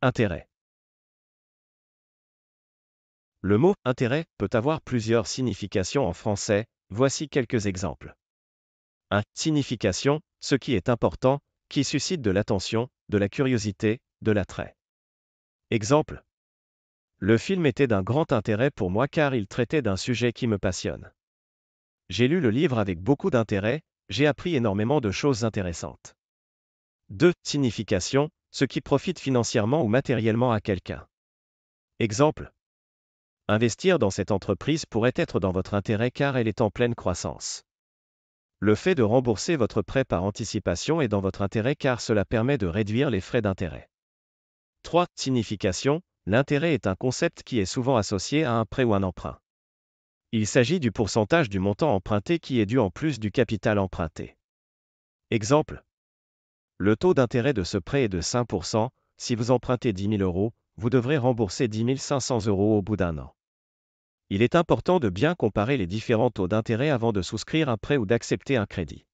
Intérêt. Le mot intérêt peut avoir plusieurs significations en français, voici quelques exemples. 1. Signification, ce qui est important, qui suscite de l'attention, de la curiosité, de l'attrait. Exemple. Le film était d'un grand intérêt pour moi car il traitait d'un sujet qui me passionne. J'ai lu le livre avec beaucoup d'intérêt, j'ai appris énormément de choses intéressantes. 2. Signification, ce qui profite financièrement ou matériellement à quelqu'un. Exemple. Investir dans cette entreprise pourrait être dans votre intérêt car elle est en pleine croissance. Le fait de rembourser votre prêt par anticipation est dans votre intérêt car cela permet de réduire les frais d'intérêt. 3. Signification. L'intérêt est un concept qui est souvent associé à un prêt ou un emprunt. Il s'agit du pourcentage du montant emprunté qui est dû en plus du capital emprunté. Exemple. Le taux d'intérêt de ce prêt est de 5%. Si vous empruntez 10 000 euros, vous devrez rembourser 10 500 euros au bout d'un an. Il est important de bien comparer les différents taux d'intérêt avant de souscrire un prêt ou d'accepter un crédit.